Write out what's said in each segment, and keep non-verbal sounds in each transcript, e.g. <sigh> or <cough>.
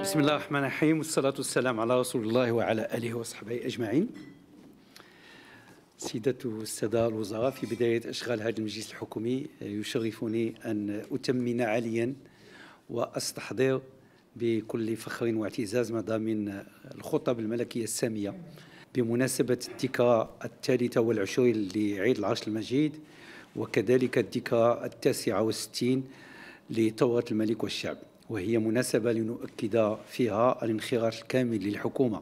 بسم الله الرحمن الرحيم والصلاة والسلام على رسول الله وعلى آله وصحبه أجمعين سيدة السادة الوزراء في بداية أشغال هذا المجلس الحكومي يشرفني أن أتمن عاليا وأستحضر بكل فخر واعتزاز من الخطب الملكية السامية بمناسبة الذكرى الثالثة والعشرين لعيد العرش المجيد وكذلك الذكرى التاسعة والستين لثورة الملك والشعب وهي مناسبة لنؤكد فيها الانخراط الكامل للحكومة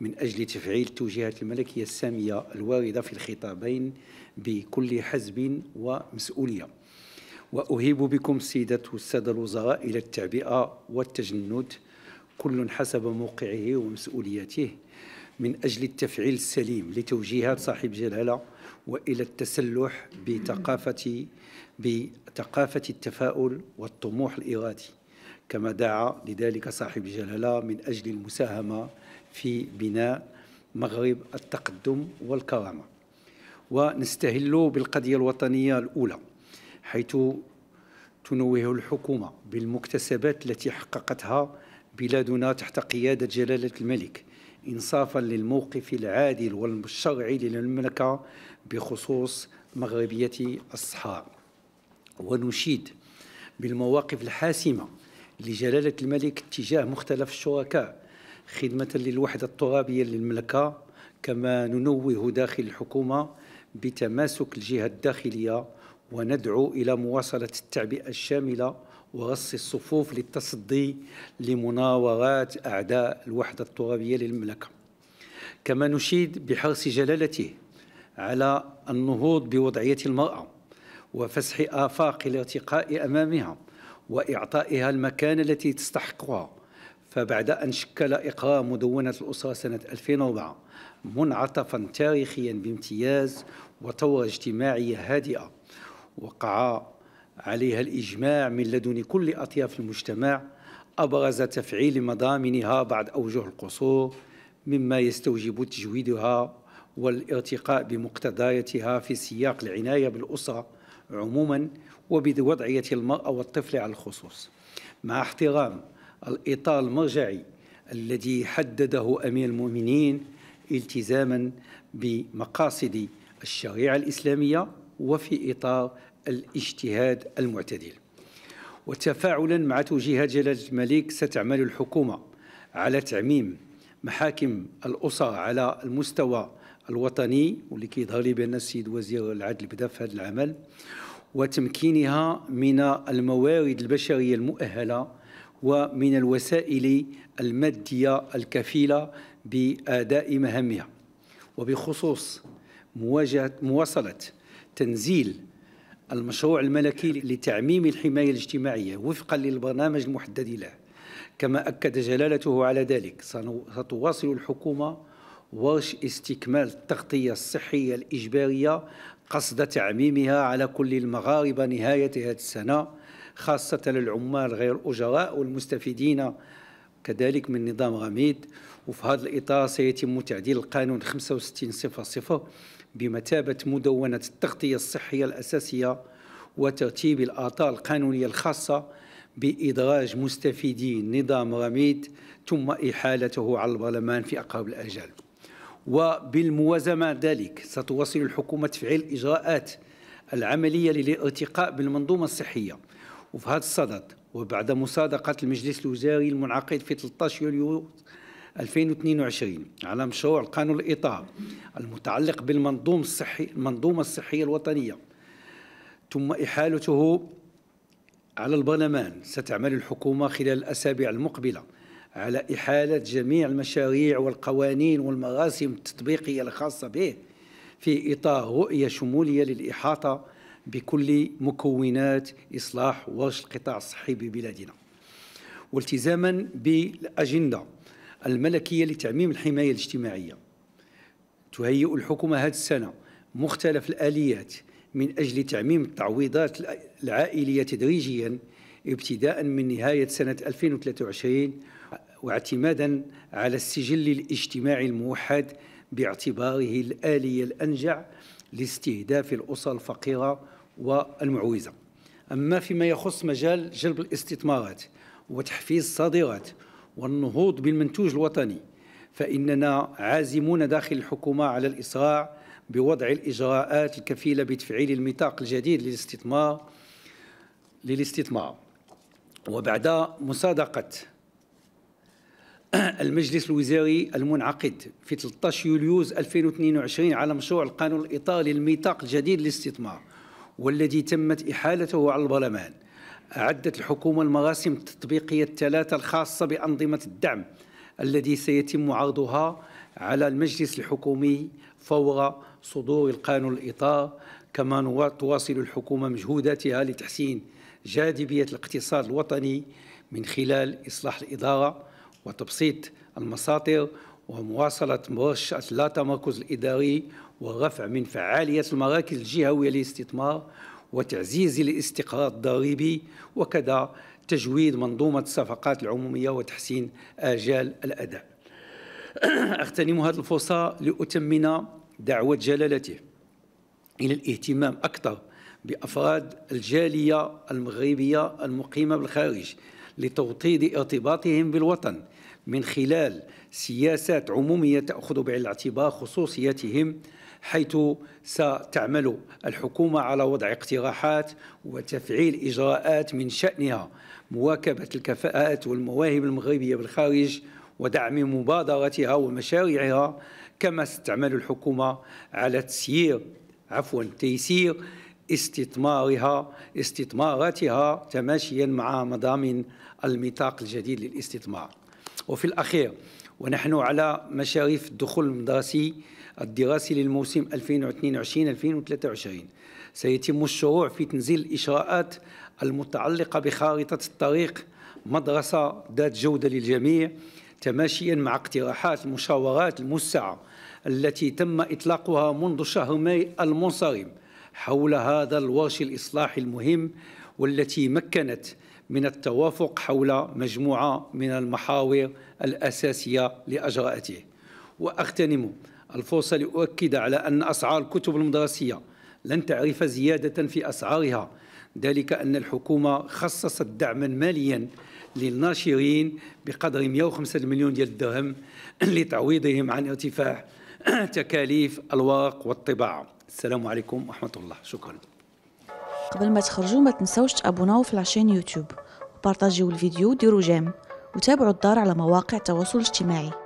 من أجل تفعيل توجيهات الملكية السامية الواردة في الخطابين بكل حزب ومسؤولية وأهيب بكم سيدة والسادة الوزراء إلى التعبئة والتجند كل حسب موقعه ومسؤولياته من أجل التفعيل السليم لتوجيهات صاحب جلالة وإلى التسلح بثقافة بثقافة التفاؤل والطموح الإرادي كما دعا لذلك صاحب جلالة من أجل المساهمة في بناء مغرب التقدم والكرامة ونستهل بالقضية الوطنية الأولى حيث تنوه الحكومة بالمكتسبات التي حققتها بلادنا تحت قيادة جلالة الملك إنصافا للموقف العادل والشرعي للمملكة بخصوص مغربية الصحراء ونشيد بالمواقف الحاسمة لجلالة الملك تجاه مختلف الشركاء خدمة للوحدة الترابية للمملكة كما ننوه داخل الحكومة بتماسك الجهة الداخلية وندعو إلى مواصلة التعبئة الشاملة وغص الصفوف للتصدي لمناورات أعداء الوحدة الترابية للمملكة كما نشيد بحرص جلالته على النهوض بوضعية المرأة وفسح آفاق الارتقاء أمامها وإعطائها المكانة التي تستحقها فبعد أن شكل إقرار مدونة الأسرة سنة 2004 منعطفا تاريخيا بامتياز وثورة اجتماعية هادئة وقع عليها الإجماع من لدن كل أطياف المجتمع أبرز تفعيل مضامنها بعد أوجه القصور مما يستوجب تجويدها والارتقاء بمقتضياتها في سياق العناية بالأسرة عموما وبوضعية المرأة والطفل على الخصوص مع احترام الإطار المرجعي الذي حدده أمير المؤمنين التزاما بمقاصد الشريعة الإسلامية وفي إطار الاجتهاد المعتدل وتفاعلا مع توجيهات جلالة الملك ستعمل الحكومة على تعميم محاكم الأسر على المستوى الوطني واللي كيظهر لي بأن السيد وزير العدل بدا في هذا العمل وتمكينها من الموارد البشرية المؤهلة ومن الوسائل المادية الكفيلة بأداء مهامها وبخصوص مواجهة مواصلة تنزيل المشروع الملكي لتعميم الحماية الاجتماعية وفقا للبرنامج المحدد له كما أكد جلالته على ذلك ستواصل الحكومة ورش استكمال التغطية الصحية الإجبارية قصد تعميمها على كل المغاربة نهاية هذه السنة خاصة للعمال غير أجراء والمستفيدين كذلك من نظام غميد وفي هذا الإطار سيتم تعديل القانون 65.0 بمثابة مدونة التغطية الصحية الأساسية وترتيب الآطار القانونية الخاصة بإدراج مستفيدي نظام رميد ثم إحالته على البرلمان في أقرب الأجل وبالموازمة ذلك ستواصل الحكومة تفعيل الإجراءات العملية للارتقاء بالمنظومة الصحية وفي هذا الصدد وبعد مصادقة المجلس الوزاري المنعقد في 13 يوليو 2022 على مشروع القانون الإطار المتعلق بالمنظومة الصحي المنظومة الصحية الوطنية ثم إحالته على البرلمان ستعمل الحكومة خلال الأسابيع المقبلة على إحالة جميع المشاريع والقوانين والمراسم التطبيقية الخاصة به في إطار رؤية شمولية للإحاطة بكل مكونات إصلاح ورش القطاع الصحي ببلادنا والتزاما بالأجندة الملكية لتعميم الحماية الاجتماعية تهيئ الحكومة هذه السنة مختلف الآليات من أجل تعميم التعويضات العائلية تدريجيا ابتداء من نهاية سنة 2023 واعتمادا على السجل الاجتماعي الموحد باعتباره الآلية الأنجع لاستهداف الأسر الفقيرة والمعوزة أما فيما يخص مجال جلب الاستثمارات وتحفيز الصادرات والنهوض بالمنتوج الوطني فإننا عازمون داخل الحكومة على الإسراع بوضع الإجراءات الكفيلة بتفعيل الميثاق الجديد للاستثمار للاستثمار وبعد مصادقة <clears throat> المجلس الوزاري المنعقد في 13 يوليوز 2022 على مشروع القانون الإطاري للميثاق الجديد للاستثمار والذي تمت إحالته على البرلمان أعدت الحكومة المراسم التطبيقية الثلاثة الخاصة بأنظمة الدعم الذي سيتم عرضها على المجلس الحكومي فور صدور القانون الإطار كما تواصل الحكومة مجهوداتها لتحسين جاذبية الاقتصاد الوطني من خلال إصلاح الإدارة وتبسيط المساطر ومواصلة مرشأة لا تمركز الإداري والرفع من فعالية المراكز الجهوية للاستثمار وتعزيز الاستقرار الضريبي وكذا تجويد منظومة الصفقات العمومية وتحسين آجال الأداء <clears throat> أغتنم هذه الفرصة لأتمن دعوة جلالته إلى الاهتمام أكثر بأفراد الجالية المغربية المقيمة بالخارج لتوطيد ارتباطهم بالوطن من خلال سياسات عمومية تأخذ بعين الاعتبار خصوصيتهم حيث ستعمل الحكومة على وضع اقتراحات وتفعيل إجراءات من شأنها مواكبة الكفاءات والمواهب المغربية بالخارج ودعم مبادرتها ومشاريعها كما ستعمل الحكومة على تسيير عفوا تيسير استثمارها استثماراتها تماشيا مع مضامين الميثاق الجديد للاستثمار وفي الأخير ونحن على مشارف الدخول المدرسي الدراسي للموسم 2022-2023 سيتم الشروع في تنزيل الإشراءات المتعلقة بخارطة الطريق مدرسة ذات جودة للجميع تماشيا مع اقتراحات المشاورات الموسعة التي تم إطلاقها منذ شهر ماي المنصرم حول هذا الورش الإصلاحي المهم والتي مكنت من التوافق حول مجموعة من المحاور الأساسية لأجراءته وأغتنم الفرصة لأؤكد على أن أسعار الكتب المدرسية لن تعرف زيادة في أسعارها ذلك أن الحكومة خصصت دعما ماليا للناشرين بقدر 105 مليون ديال الدرهم <clears throat> لتعويضهم عن ارتفاع <clears throat> تكاليف الورق والطباعة السلام عليكم ورحمة الله شكرا قبل ما تخرجوا ما تنساوش تابوناو في لاشين يوتيوب وبارطاجيو الفيديو وديروا جيم وتابعوا الدار على مواقع التواصل الاجتماعي